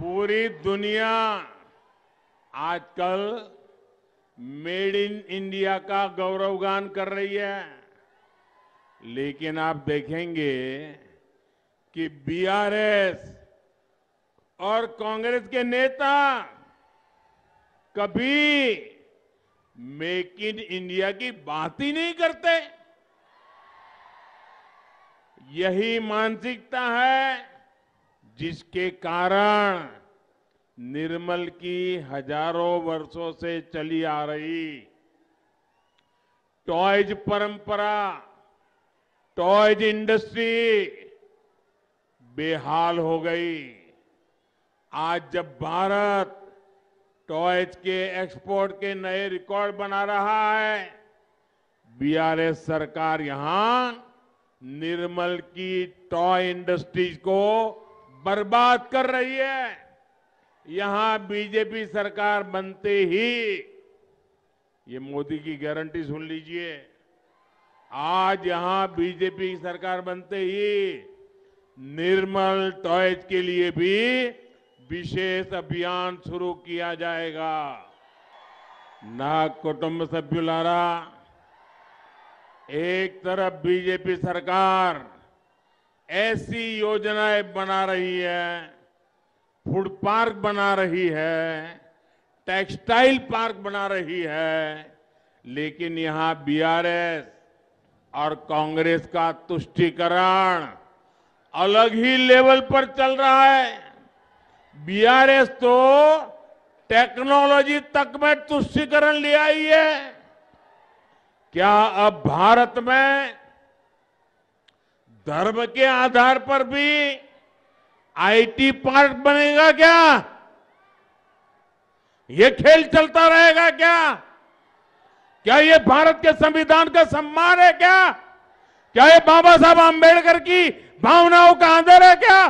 पूरी दुनिया आजकल मेड इन इंडिया का गौरवगान कर रही है लेकिन आप देखेंगे कि बीआरएस और कांग्रेस के नेता कभी मेक इन इंडिया की बात ही नहीं करते यही मानसिकता है जिसके कारण निर्मल की हजारों वर्षों से चली आ रही टॉयज परंपरा टॉयज इंडस्ट्री बेहाल हो गई आज जब भारत टॉयज के एक्सपोर्ट के नए रिकॉर्ड बना रहा है बीआरएस सरकार यहां निर्मल की टॉय इंडस्ट्रीज को बर्बाद कर रही है यहां बीजेपी सरकार बनते ही ये मोदी की गारंटी सुन लीजिए आज यहां बीजेपी की सरकार बनते ही निर्मल टॉयज के लिए भी विशेष अभियान शुरू किया जाएगा ना कुटुंब लारा एक तरफ बीजेपी सरकार ऐसी योजनाएं बना रही है फूड पार्क बना रही है टेक्सटाइल पार्क बना रही है लेकिन यहां बीआरएस और कांग्रेस का तुष्टीकरण अलग ही लेवल पर चल रहा है बीआरएस तो टेक्नोलॉजी तक में तुष्टीकरण ले आई है क्या अब भारत में धर्म के आधार पर भी आईटी पार्क बनेगा क्या ये खेल चलता रहेगा क्या क्या ये भारत के संविधान का सम्मान है क्या क्या ये बाबा साहब आंबेडकर की भावनाओं का आदर है क्या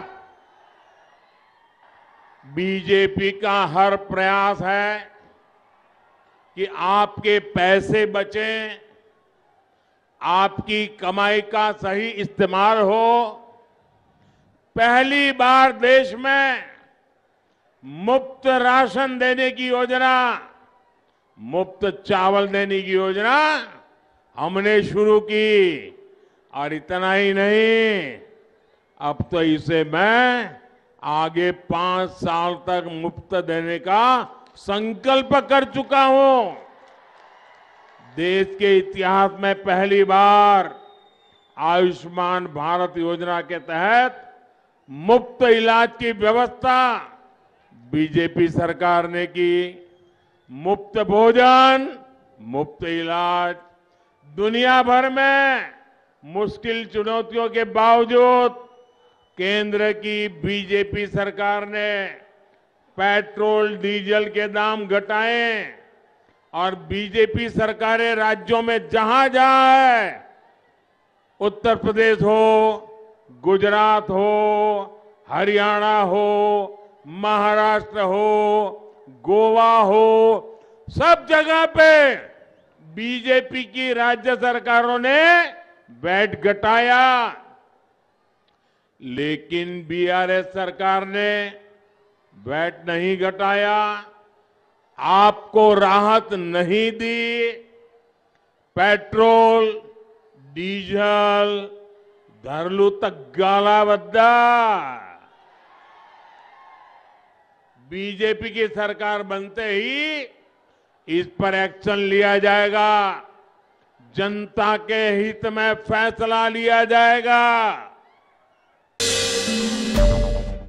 बीजेपी का हर प्रयास है कि आपके पैसे बचें आपकी कमाई का सही इस्तेमाल हो पहली बार देश में मुफ्त राशन देने की योजना मुफ्त चावल देने की योजना हमने शुरू की और इतना ही नहीं अब तो इसे मैं आगे पांच साल तक मुफ्त देने का संकल्प कर चुका हूं देश के इतिहास में पहली बार आयुष्मान भारत योजना के तहत मुफ्त इलाज की व्यवस्था बीजेपी सरकार ने की मुफ्त भोजन मुफ्त इलाज दुनिया भर में मुश्किल चुनौतियों के बावजूद केंद्र की बीजेपी सरकार ने पेट्रोल डीजल के दाम घटाएं और बीजेपी सरकारें राज्यों में जहां जाए उत्तर प्रदेश हो गुजरात हो हरियाणा हो महाराष्ट्र हो गोवा हो सब जगह पे बीजेपी की राज्य सरकारों ने बैठ घटाया लेकिन बीआरएस सरकार ने बैठ नहीं घटाया आपको राहत नहीं दी पेट्रोल डीजल धरलू तक गालावद्दा बीजेपी की सरकार बनते ही इस पर एक्शन लिया जाएगा जनता के हित में फैसला लिया जाएगा